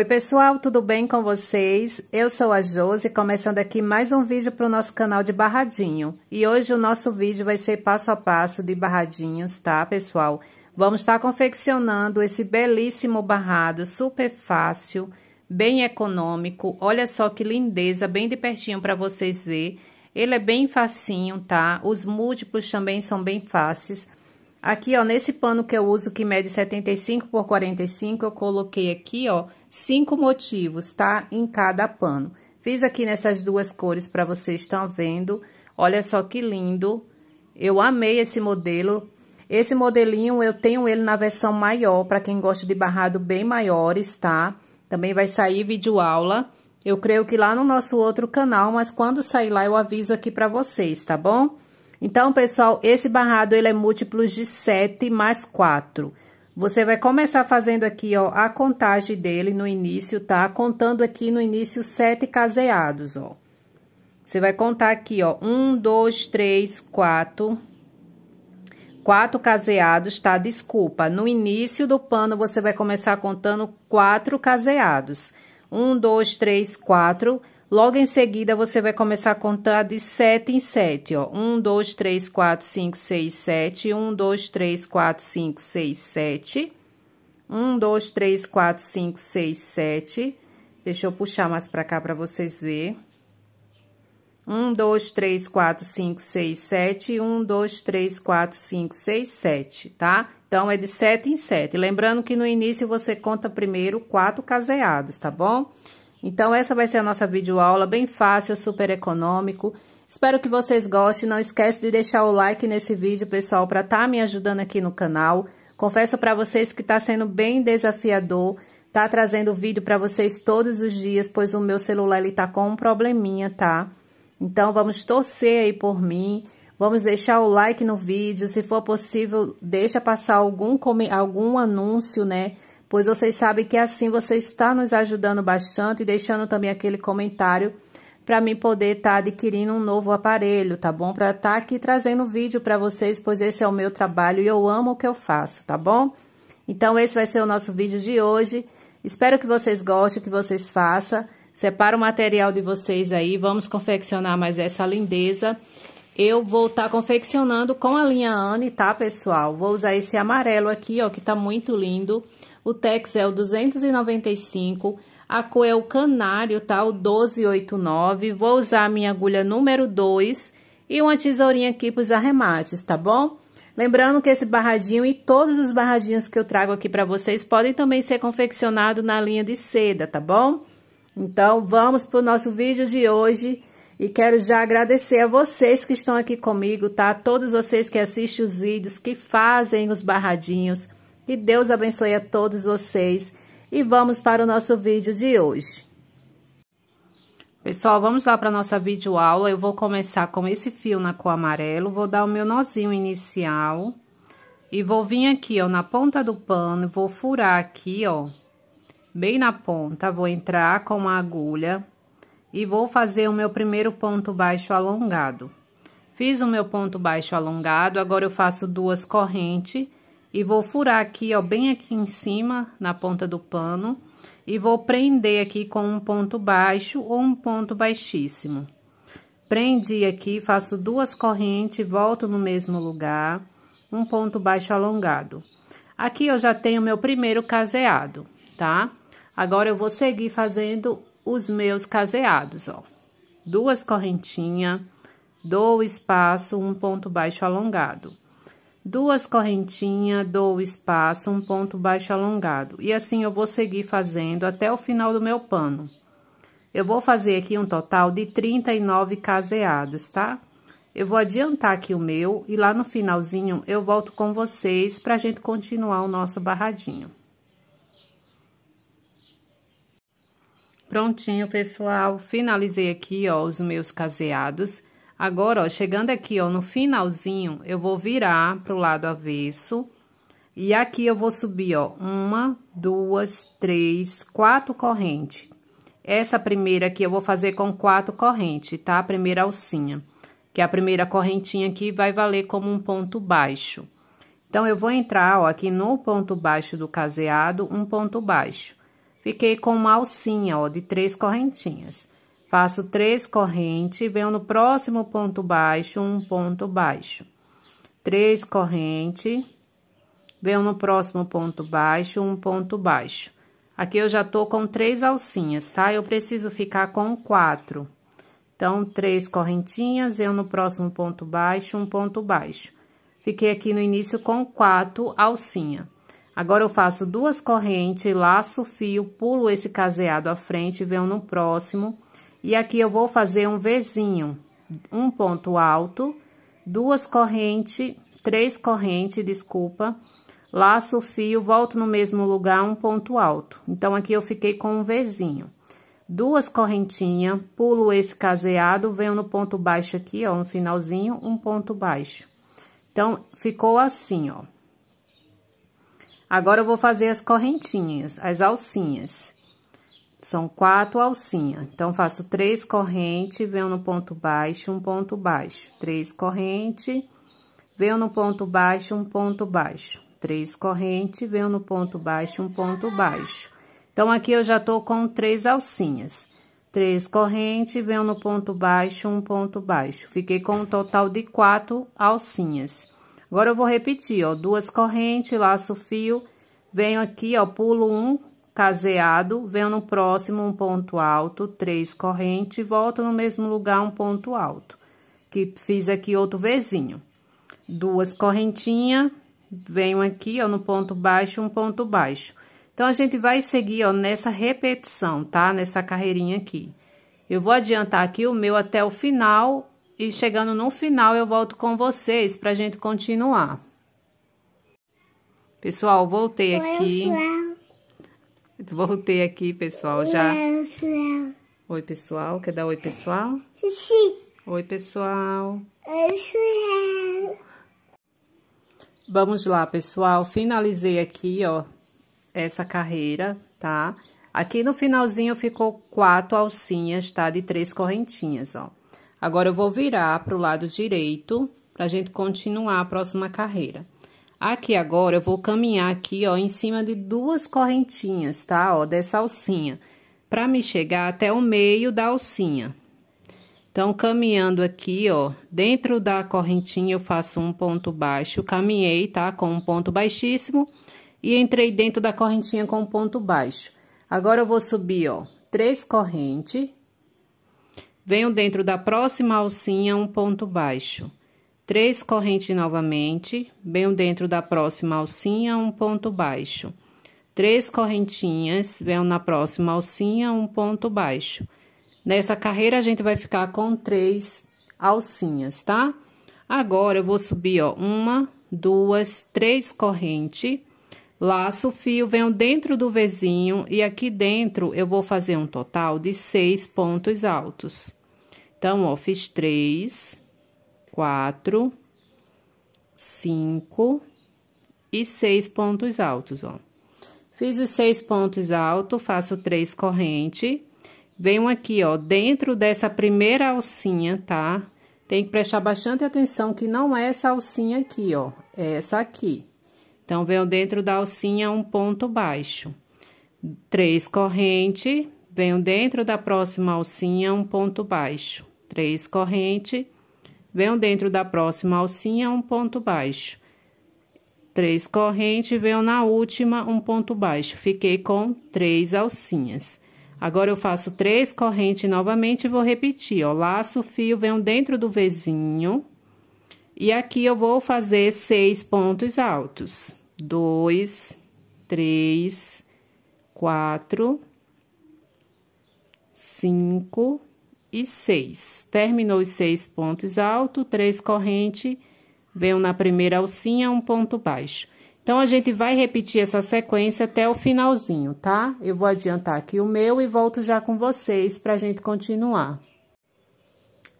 Oi pessoal, tudo bem com vocês? Eu sou a Josi, começando aqui mais um vídeo para o nosso canal de barradinho. E hoje o nosso vídeo vai ser passo a passo de barradinhos, tá pessoal? Vamos estar tá confeccionando esse belíssimo barrado, super fácil, bem econômico. Olha só que lindeza, bem de pertinho para vocês verem. Ele é bem facinho, tá? Os múltiplos também são bem fáceis. Aqui, ó, nesse pano que eu uso, que mede 75 por 45, eu coloquei aqui, ó, cinco motivos, tá? Em cada pano. Fiz aqui nessas duas cores para vocês estão vendo. Olha só que lindo. Eu amei esse modelo. Esse modelinho eu tenho ele na versão maior, para quem gosta de barrado bem maiores, tá? Também vai sair vídeo aula. Eu creio que lá no nosso outro canal, mas quando sair lá eu aviso aqui para vocês, tá bom? Então, pessoal, esse barrado ele é múltiplos de 7 mais 4. Você vai começar fazendo aqui, ó, a contagem dele no início, tá? Contando aqui no início sete caseados, ó. Você vai contar aqui, ó, um, dois, três, quatro, quatro caseados, tá? Desculpa, no início do pano você vai começar contando quatro caseados. Um, dois, três, quatro, Logo em seguida, você vai começar a contar de sete em sete, ó. Um, dois, três, quatro, cinco, seis, sete. Um, dois, três, quatro, cinco, seis, sete. Um, dois, três, quatro, cinco, seis, sete. Deixa eu puxar mais pra cá pra vocês verem. Um, dois, três, quatro, cinco, seis, sete. Um, dois, três, quatro, cinco, seis, sete, tá? Então, é de sete em sete. Lembrando que no início você conta primeiro quatro caseados, tá bom? Tá bom? Então, essa vai ser a nossa videoaula, bem fácil, super econômico. Espero que vocês gostem. Não esquece de deixar o like nesse vídeo, pessoal, para estar tá me ajudando aqui no canal. Confesso para vocês que está sendo bem desafiador tá trazendo vídeo para vocês todos os dias, pois o meu celular ele tá com um probleminha, tá? Então vamos torcer aí por mim. Vamos deixar o like no vídeo, se for possível, deixa passar algum algum anúncio, né? pois vocês sabem que assim você está nos ajudando bastante e deixando também aquele comentário para mim poder estar tá adquirindo um novo aparelho, tá bom? Para estar tá aqui trazendo vídeo para vocês, pois esse é o meu trabalho e eu amo o que eu faço, tá bom? Então, esse vai ser o nosso vídeo de hoje. Espero que vocês gostem, que vocês façam. Separa o material de vocês aí, vamos confeccionar mais essa lindeza. Eu vou estar tá confeccionando com a linha Anne, tá, pessoal? Vou usar esse amarelo aqui, ó, que tá muito lindo. Lindo. O Tex é o 295, a cor é o canário, tá? O 1289. Vou usar a minha agulha número 2 e uma tesourinha aqui para os arremates, tá bom? Lembrando que esse barradinho e todos os barradinhos que eu trago aqui para vocês podem também ser confeccionados na linha de seda, tá bom? Então, vamos para o nosso vídeo de hoje e quero já agradecer a vocês que estão aqui comigo, tá? Todos vocês que assistem os vídeos, que fazem os barradinhos, e Deus abençoe a todos vocês. E vamos para o nosso vídeo de hoje. Pessoal, vamos lá para nossa videoaula. Eu vou começar com esse fio na cor amarelo, vou dar o meu nozinho inicial e vou vir aqui, ó, na ponta do pano, vou furar aqui, ó, bem na ponta, vou entrar com a agulha e vou fazer o meu primeiro ponto baixo alongado. Fiz o meu ponto baixo alongado, agora eu faço duas correntes e vou furar aqui, ó, bem aqui em cima, na ponta do pano. E vou prender aqui com um ponto baixo ou um ponto baixíssimo. Prendi aqui, faço duas correntes, volto no mesmo lugar, um ponto baixo alongado. Aqui eu já tenho meu primeiro caseado, tá? Agora, eu vou seguir fazendo os meus caseados, ó. Duas correntinhas, dou espaço, um ponto baixo alongado duas correntinhas, dou espaço, um ponto baixo alongado. E assim eu vou seguir fazendo até o final do meu pano. Eu vou fazer aqui um total de 39 caseados, tá? Eu vou adiantar aqui o meu e lá no finalzinho eu volto com vocês pra gente continuar o nosso barradinho. Prontinho, pessoal. Finalizei aqui, ó, os meus caseados. Agora, ó, chegando aqui, ó, no finalzinho, eu vou virar pro lado avesso. E aqui eu vou subir, ó, uma, duas, três, quatro correntes. Essa primeira aqui eu vou fazer com quatro correntes, tá? A primeira alcinha, que é a primeira correntinha aqui vai valer como um ponto baixo. Então, eu vou entrar, ó, aqui no ponto baixo do caseado, um ponto baixo. Fiquei com uma alcinha, ó, de três correntinhas. Faço três correntes, venho no próximo ponto baixo, um ponto baixo. Três correntes, venho no próximo ponto baixo, um ponto baixo. Aqui eu já tô com três alcinhas, tá? Eu preciso ficar com quatro. Então, três correntinhas, eu no próximo ponto baixo, um ponto baixo. Fiquei aqui no início com quatro alcinha. Agora, eu faço duas correntes, laço o fio, pulo esse caseado à frente, venho no próximo e aqui eu vou fazer um vizinho, um ponto alto, duas correntes, três correntes, desculpa, laço o fio, volto no mesmo lugar, um ponto alto. Então, aqui eu fiquei com um vizinho, Duas correntinhas, pulo esse caseado, venho no ponto baixo aqui, ó, no finalzinho, um ponto baixo. Então, ficou assim, ó. Agora, eu vou fazer as correntinhas, as alcinhas. São quatro alcinhas. Então, faço três correntes, venho no ponto baixo, um ponto baixo. Três correntes, venho no ponto baixo, um ponto baixo. Três correntes, venho no ponto baixo, um ponto baixo. Então, aqui eu já tô com três alcinhas. Três correntes, venho no ponto baixo, um ponto baixo. Fiquei com um total de quatro alcinhas. Agora, eu vou repetir, ó, duas correntes, laço fio, venho aqui, ó, pulo um, caseado, venho no próximo um ponto alto, três correntes volto no mesmo lugar um ponto alto, que fiz aqui outro vizinho. Duas correntinhas, venho aqui, ó, no ponto baixo, um ponto baixo. Então, a gente vai seguir, ó, nessa repetição, tá? Nessa carreirinha aqui. Eu vou adiantar aqui o meu até o final e chegando no final eu volto com vocês pra gente continuar. Pessoal, voltei aqui. Voltei aqui, pessoal, já... Oi, pessoal. Quer dar oi, pessoal? Sim. Oi, pessoal. Oi, Vamos lá, pessoal. Finalizei aqui, ó, essa carreira, tá? Aqui no finalzinho ficou quatro alcinhas, tá? De três correntinhas, ó. Agora, eu vou virar pro lado direito pra gente continuar a próxima carreira. Aqui agora, eu vou caminhar aqui, ó, em cima de duas correntinhas, tá? Ó, dessa alcinha, pra me chegar até o meio da alcinha. Então, caminhando aqui, ó, dentro da correntinha eu faço um ponto baixo, caminhei, tá? Com um ponto baixíssimo e entrei dentro da correntinha com um ponto baixo. Agora, eu vou subir, ó, três correntes, venho dentro da próxima alcinha um ponto baixo três correntes novamente, venho dentro da próxima alcinha, um ponto baixo. Três correntinhas, venho na próxima alcinha, um ponto baixo. Nessa carreira, a gente vai ficar com três alcinhas, tá? Agora, eu vou subir, ó, uma, duas, três correntes, laço, fio, venho dentro do vizinho e aqui dentro eu vou fazer um total de seis pontos altos. Então, ó, fiz três, quatro, cinco e seis pontos altos, ó. Fiz os seis pontos altos, faço três corrente. Venho aqui, ó, dentro dessa primeira alcinha, tá? Tem que prestar bastante atenção que não é essa alcinha aqui, ó, é essa aqui. Então, venho dentro da alcinha um ponto baixo. Três corrente, venho dentro da próxima alcinha um ponto baixo. Três corrente venho dentro da próxima alcinha um ponto baixo. Três correntes, venho na última um ponto baixo. Fiquei com três alcinhas. Agora, eu faço três correntes novamente e vou repetir, ó. Laço, fio, venho dentro do vizinho. E aqui, eu vou fazer seis pontos altos. Dois, três, quatro, cinco e 6. Terminou os seis pontos altos, três corrente, veio na primeira alcinha, um ponto baixo. Então, a gente vai repetir essa sequência até o finalzinho, tá? Eu vou adiantar aqui o meu e volto já com vocês pra gente continuar.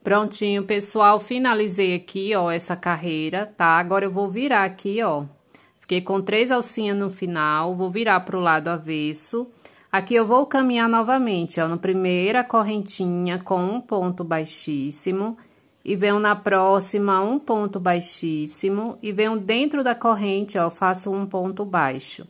Prontinho, pessoal, finalizei aqui, ó, essa carreira, tá? Agora eu vou virar aqui, ó. Fiquei com três alcinhas no final, vou virar pro lado avesso. Aqui eu vou caminhar novamente, ó, na primeira correntinha com um ponto baixíssimo, e venho na próxima um ponto baixíssimo, e venho dentro da corrente, ó, faço um ponto baixo.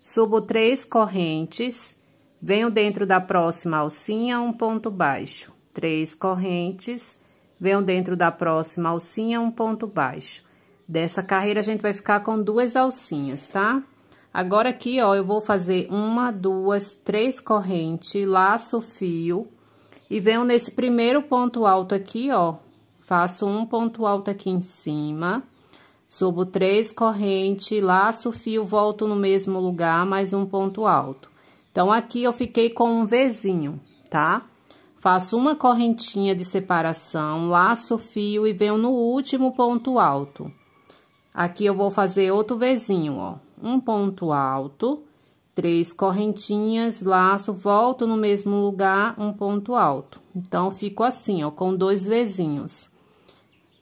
Subo três correntes, venho dentro da próxima alcinha, um ponto baixo. Três correntes, venho dentro da próxima alcinha, um ponto baixo. Dessa carreira, a gente vai ficar com duas alcinhas, tá? Agora, aqui, ó, eu vou fazer uma, duas, três correntes, laço fio, e venho nesse primeiro ponto alto aqui, ó, faço um ponto alto aqui em cima, subo três correntes, laço fio, volto no mesmo lugar, mais um ponto alto. Então, aqui eu fiquei com um Vzinho, tá? Faço uma correntinha de separação, laço fio e venho no último ponto alto. Aqui eu vou fazer outro Vzinho, ó um ponto alto, três correntinhas, laço, volto no mesmo lugar, um ponto alto. Então, fico assim, ó, com dois vizinhos.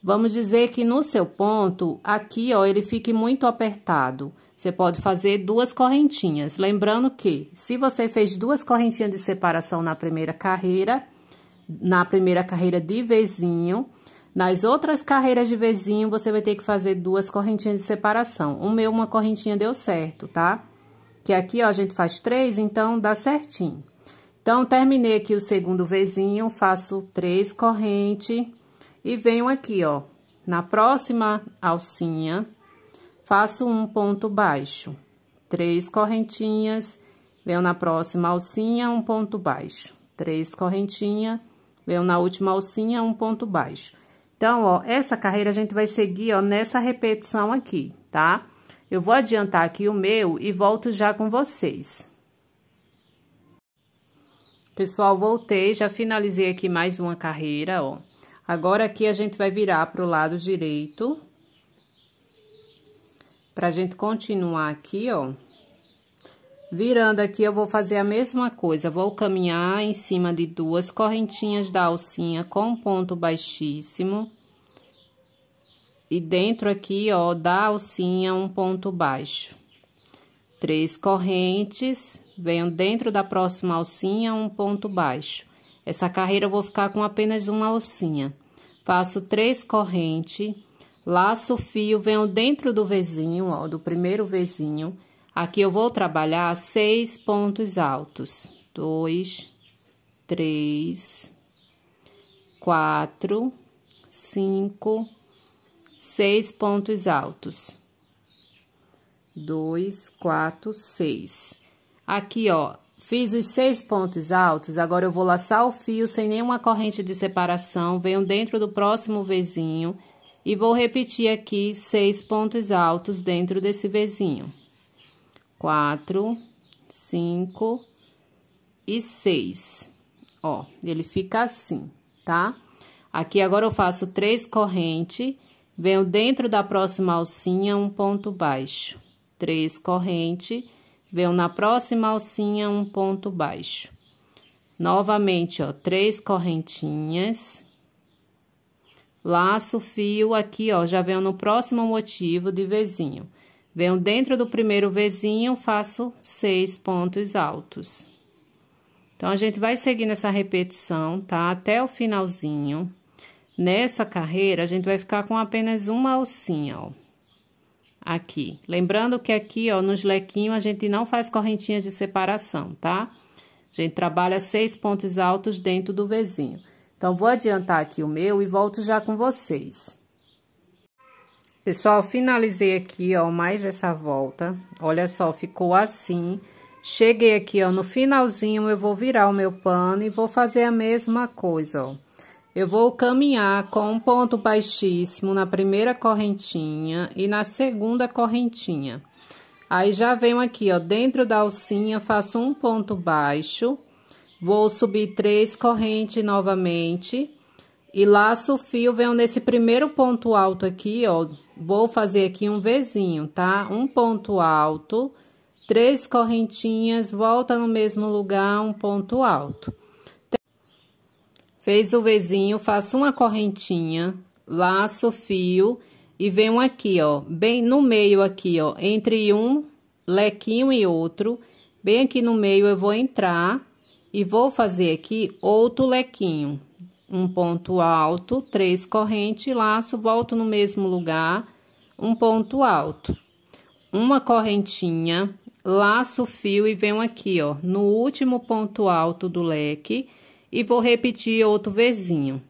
Vamos dizer que no seu ponto, aqui, ó, ele fique muito apertado. Você pode fazer duas correntinhas. Lembrando que, se você fez duas correntinhas de separação na primeira carreira, na primeira carreira de vezinho, nas outras carreiras de vizinho, você vai ter que fazer duas correntinhas de separação. O meu, uma correntinha deu certo, tá? Que aqui, ó, a gente faz três, então dá certinho. Então, terminei aqui o segundo vizinho, faço três correntes e venho aqui, ó, na próxima alcinha, faço um ponto baixo, três correntinhas, venho na próxima alcinha, um ponto baixo, três correntinhas, venho na última alcinha, um ponto baixo. Então, ó, essa carreira a gente vai seguir, ó, nessa repetição aqui, tá? Eu vou adiantar aqui o meu e volto já com vocês. Pessoal, voltei, já finalizei aqui mais uma carreira, ó. Agora, aqui a gente vai virar pro lado direito. Pra gente continuar aqui, ó. Virando aqui, eu vou fazer a mesma coisa. Vou caminhar em cima de duas correntinhas da alcinha com ponto baixíssimo. E dentro aqui, ó, da alcinha, um ponto baixo. Três correntes, venho dentro da próxima alcinha, um ponto baixo. Essa carreira eu vou ficar com apenas uma alcinha. Faço três correntes, laço o fio, venho dentro do vizinho, ó, do primeiro vizinho Aqui eu vou trabalhar seis pontos altos. Dois, três, quatro, cinco, seis pontos altos. Dois, quatro, seis. Aqui, ó, fiz os seis pontos altos, agora eu vou laçar o fio sem nenhuma corrente de separação, venho dentro do próximo vizinho e vou repetir aqui seis pontos altos dentro desse vizinho quatro, cinco e seis. Ó, ele fica assim, tá? Aqui agora eu faço três correntes, venho dentro da próxima alcinha um ponto baixo. Três correntes, venho na próxima alcinha um ponto baixo. Novamente, ó, três correntinhas. Laço, fio, aqui, ó, já venho no próximo motivo de vizinho Venho dentro do primeiro vizinho faço seis pontos altos. Então, a gente vai seguir nessa repetição, tá? Até o finalzinho. Nessa carreira, a gente vai ficar com apenas uma alcinha, ó. Aqui. Lembrando que aqui, ó, nos lequinhos, a gente não faz correntinhas de separação, tá? A gente trabalha seis pontos altos dentro do vizinho. Então, vou adiantar aqui o meu e volto já com vocês. Pessoal, finalizei aqui, ó, mais essa volta. Olha só, ficou assim. Cheguei aqui, ó, no finalzinho, eu vou virar o meu pano e vou fazer a mesma coisa, ó. Eu vou caminhar com um ponto baixíssimo na primeira correntinha e na segunda correntinha. Aí, já venho aqui, ó, dentro da alcinha, faço um ponto baixo, vou subir três correntes novamente... E laço o fio, venho nesse primeiro ponto alto aqui, ó, Vou fazer aqui um Vzinho, tá? Um ponto alto, três correntinhas, volta no mesmo lugar, um ponto alto. Fez o Vzinho, faço uma correntinha, laço fio e venho aqui, ó, bem no meio aqui, ó, entre um lequinho e outro, bem aqui no meio eu vou entrar e vou fazer aqui outro lequinho, um ponto alto, três corrente, laço, volto no mesmo lugar, um ponto alto, uma correntinha, laço o fio e venho aqui, ó, no último ponto alto do leque e vou repetir outro vezinho,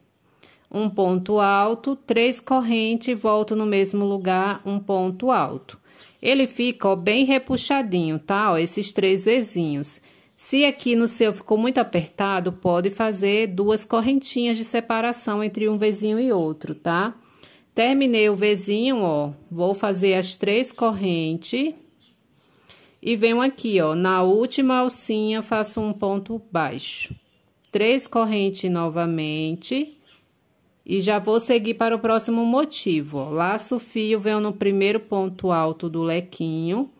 Um ponto alto, três corrente, volto no mesmo lugar, um ponto alto. Ele fica, ó, bem repuxadinho, tá? Ó, esses três vezinhos. Se aqui no seu ficou muito apertado, pode fazer duas correntinhas de separação entre um vizinho e outro, tá? Terminei o vizinho, ó, vou fazer as três correntes e venho aqui, ó, na última alcinha faço um ponto baixo. Três correntes novamente e já vou seguir para o próximo motivo, ó. Laço fio, venho no primeiro ponto alto do lequinho,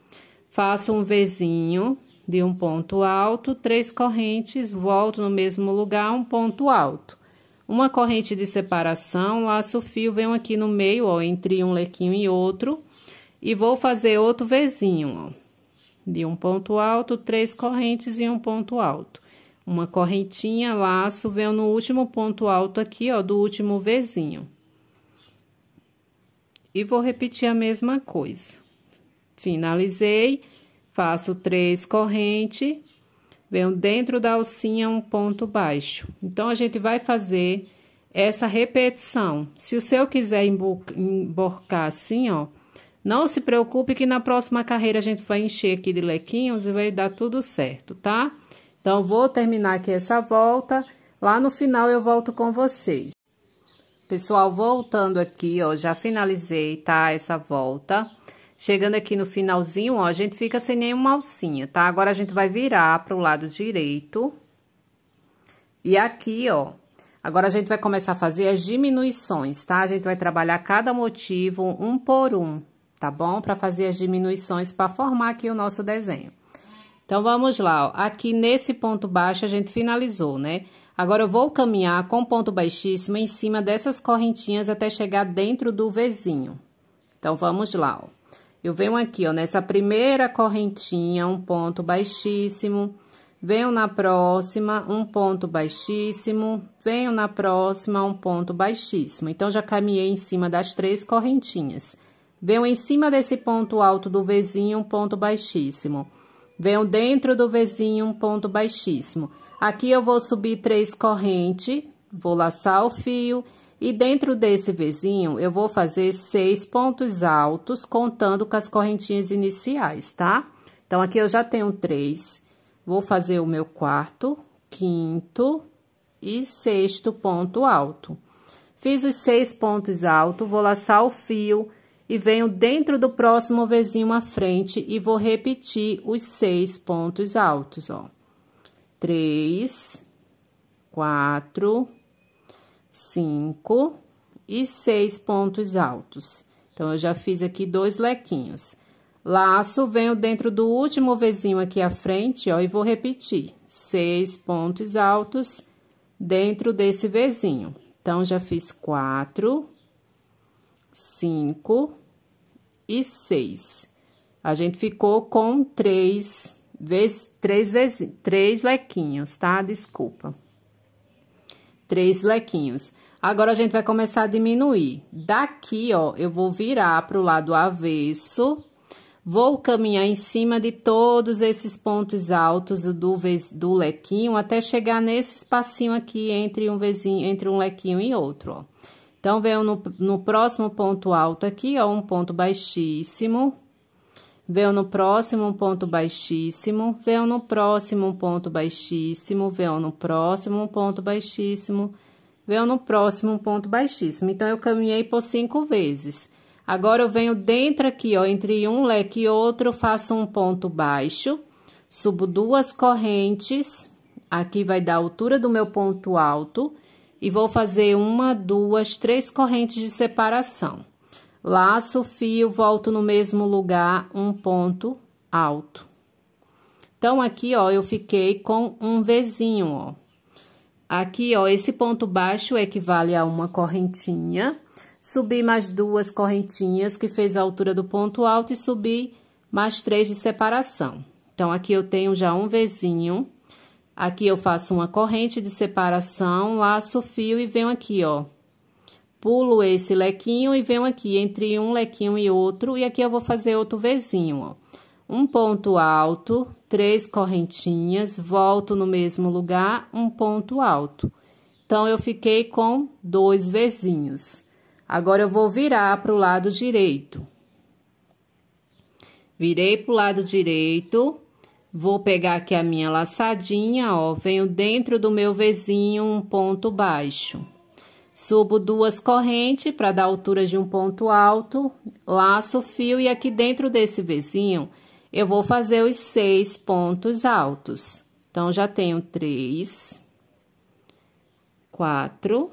faço um vizinho de um ponto alto, três correntes, volto no mesmo lugar, um ponto alto. Uma corrente de separação, laço fio, venho aqui no meio, ó, entre um lequinho e outro, e vou fazer outro vezinho, ó, de um ponto alto, três correntes e um ponto alto. Uma correntinha, laço, venho no último ponto alto aqui, ó, do último vezinho. E vou repetir a mesma coisa. Finalizei Faço três corrente, venho dentro da alcinha um ponto baixo. Então, a gente vai fazer essa repetição. Se o seu quiser emborcar assim, ó, não se preocupe que na próxima carreira a gente vai encher aqui de lequinhos e vai dar tudo certo, tá? Então, vou terminar aqui essa volta. Lá no final eu volto com vocês. Pessoal, voltando aqui, ó, já finalizei, tá? Essa volta. Chegando aqui no finalzinho, ó, a gente fica sem nenhuma alcinha, tá? Agora, a gente vai virar pro lado direito. E aqui, ó, agora a gente vai começar a fazer as diminuições, tá? A gente vai trabalhar cada motivo um por um, tá bom? Pra fazer as diminuições pra formar aqui o nosso desenho. Então, vamos lá, ó. Aqui nesse ponto baixo, a gente finalizou, né? Agora, eu vou caminhar com ponto baixíssimo em cima dessas correntinhas até chegar dentro do Vzinho. Então, vamos lá, ó. Eu venho aqui, ó, nessa primeira correntinha, um ponto baixíssimo, venho na próxima, um ponto baixíssimo, venho na próxima, um ponto baixíssimo. Então, já caminhei em cima das três correntinhas. Venho em cima desse ponto alto do vizinho, um ponto baixíssimo. Venho dentro do vizinho, um ponto baixíssimo. Aqui eu vou subir três correntes, vou laçar o fio e dentro desse vizinho, eu vou fazer seis pontos altos, contando com as correntinhas iniciais, tá? Então, aqui eu já tenho três. Vou fazer o meu quarto, quinto e sexto ponto alto. Fiz os seis pontos altos, vou laçar o fio e venho dentro do próximo vizinho à frente e vou repetir os seis pontos altos, ó. Três, quatro, cinco e seis pontos altos. Então, eu já fiz aqui dois lequinhos. Laço, venho dentro do último vizinho aqui à frente, ó, e vou repetir. Seis pontos altos dentro desse vizinho. Então, já fiz quatro, cinco e seis. A gente ficou com três, vez, três, vez, três lequinhos, tá? Desculpa três lequinhos. Agora, a gente vai começar a diminuir. Daqui, ó, eu vou virar pro lado avesso. Vou caminhar em cima de todos esses pontos altos do, do lequinho, até chegar nesse espacinho aqui entre um vizinho, entre um lequinho e outro, ó. Então, venho no, no próximo ponto alto aqui, ó, um ponto baixíssimo, Veio no próximo um ponto baixíssimo, veio no próximo um ponto baixíssimo, veio no próximo um ponto baixíssimo, veio no próximo um ponto baixíssimo. Então, eu caminhei por cinco vezes. Agora, eu venho dentro aqui, ó, entre um leque e outro, faço um ponto baixo, subo duas correntes, aqui vai dar a altura do meu ponto alto, e vou fazer uma, duas, três correntes de separação laço o fio, volto no mesmo lugar, um ponto alto. Então, aqui, ó, eu fiquei com um Vzinho, ó. Aqui, ó, esse ponto baixo equivale a uma correntinha. Subi mais duas correntinhas, que fez a altura do ponto alto, e subi mais três de separação. Então, aqui eu tenho já um Vzinho. Aqui eu faço uma corrente de separação, laço o fio e venho aqui, ó, pulo esse lequinho e venho aqui entre um lequinho e outro, e aqui eu vou fazer outro vezinho, ó. Um ponto alto, três correntinhas, volto no mesmo lugar, um ponto alto. Então, eu fiquei com dois vezinhos. Agora, eu vou virar para o lado direito. Virei para o lado direito, vou pegar aqui a minha laçadinha, ó, venho dentro do meu vezinho, um ponto baixo. Subo duas correntes para dar altura de um ponto alto, laço o fio e aqui dentro desse vizinho eu vou fazer os seis pontos altos. Então, já tenho três, quatro,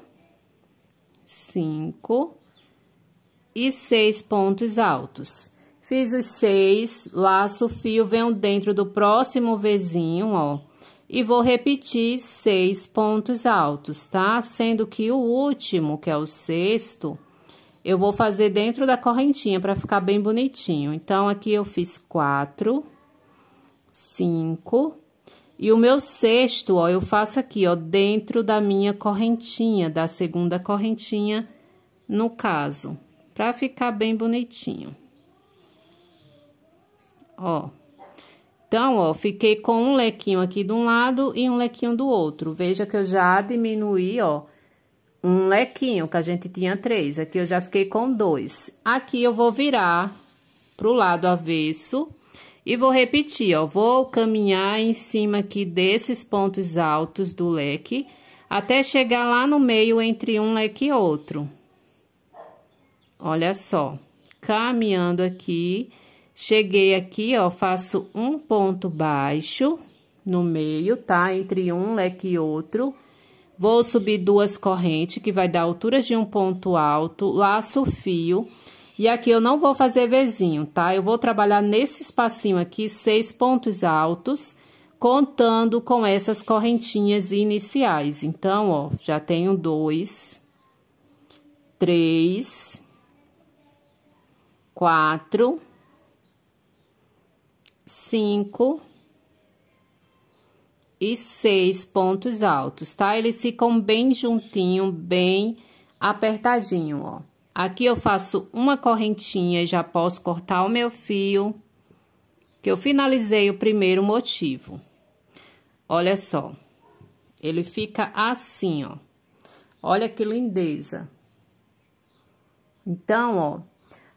cinco e seis pontos altos. Fiz os seis, laço o fio, venho dentro do próximo vizinho, ó, e vou repetir seis pontos altos, tá? Sendo que o último, que é o sexto, eu vou fazer dentro da correntinha para ficar bem bonitinho. Então, aqui eu fiz quatro, cinco, e o meu sexto, ó, eu faço aqui, ó, dentro da minha correntinha, da segunda correntinha, no caso, para ficar bem bonitinho. Ó. Então, ó, fiquei com um lequinho aqui de um lado e um lequinho do outro. Veja que eu já diminuí, ó, um lequinho, que a gente tinha três. Aqui eu já fiquei com dois. Aqui eu vou virar pro lado avesso e vou repetir, ó. Vou caminhar em cima aqui desses pontos altos do leque até chegar lá no meio entre um leque e outro. Olha só, caminhando aqui Cheguei aqui, ó, faço um ponto baixo no meio, tá? Entre um leque e outro. Vou subir duas correntes, que vai dar alturas de um ponto alto, laço o fio. E aqui eu não vou fazer vezinho, tá? Eu vou trabalhar nesse espacinho aqui, seis pontos altos, contando com essas correntinhas iniciais. Então, ó, já tenho dois, três, quatro cinco e seis pontos altos, tá? Eles ficam bem juntinho, bem apertadinho, ó. Aqui eu faço uma correntinha e já posso cortar o meu fio, que eu finalizei o primeiro motivo. Olha só, ele fica assim, ó. Olha que lindeza. Então, ó,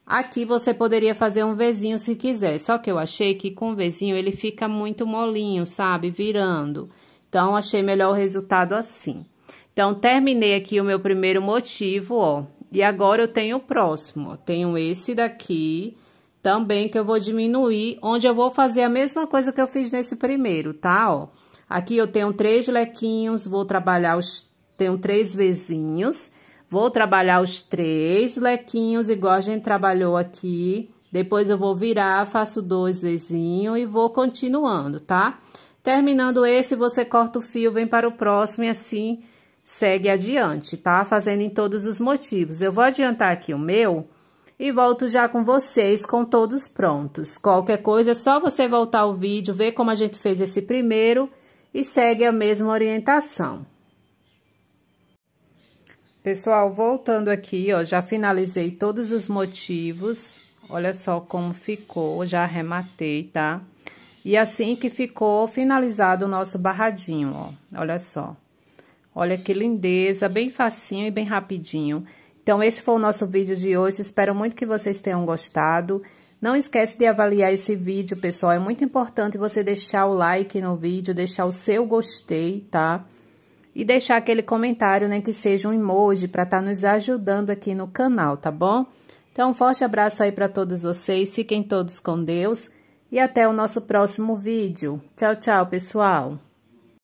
Aqui você poderia fazer um vezinho se quiser, só que eu achei que com o Vzinho ele fica muito molinho, sabe? Virando. Então, achei melhor o resultado assim. Então, terminei aqui o meu primeiro motivo, ó. E agora eu tenho o próximo, ó. Tenho esse daqui também que eu vou diminuir, onde eu vou fazer a mesma coisa que eu fiz nesse primeiro, tá? Ó, aqui eu tenho três lequinhos, vou trabalhar os... Tenho três vezinhos Vou trabalhar os três lequinhos, igual a gente trabalhou aqui. Depois eu vou virar, faço dois vezinho e vou continuando, tá? Terminando esse, você corta o fio, vem para o próximo e assim segue adiante, tá? Fazendo em todos os motivos. Eu vou adiantar aqui o meu e volto já com vocês com todos prontos. Qualquer coisa é só você voltar o vídeo, ver como a gente fez esse primeiro e segue a mesma orientação. Pessoal, voltando aqui, ó, já finalizei todos os motivos. Olha só como ficou, já arrematei, tá? E assim que ficou finalizado o nosso barradinho, ó. Olha só. Olha que lindeza, bem facinho e bem rapidinho. Então, esse foi o nosso vídeo de hoje. Espero muito que vocês tenham gostado. Não esquece de avaliar esse vídeo, pessoal. É muito importante você deixar o like no vídeo, deixar o seu gostei, tá? e deixar aquele comentário, né, que seja um emoji para estar tá nos ajudando aqui no canal, tá bom? Então, um forte abraço aí para todos vocês, fiquem todos com Deus e até o nosso próximo vídeo. Tchau, tchau, pessoal!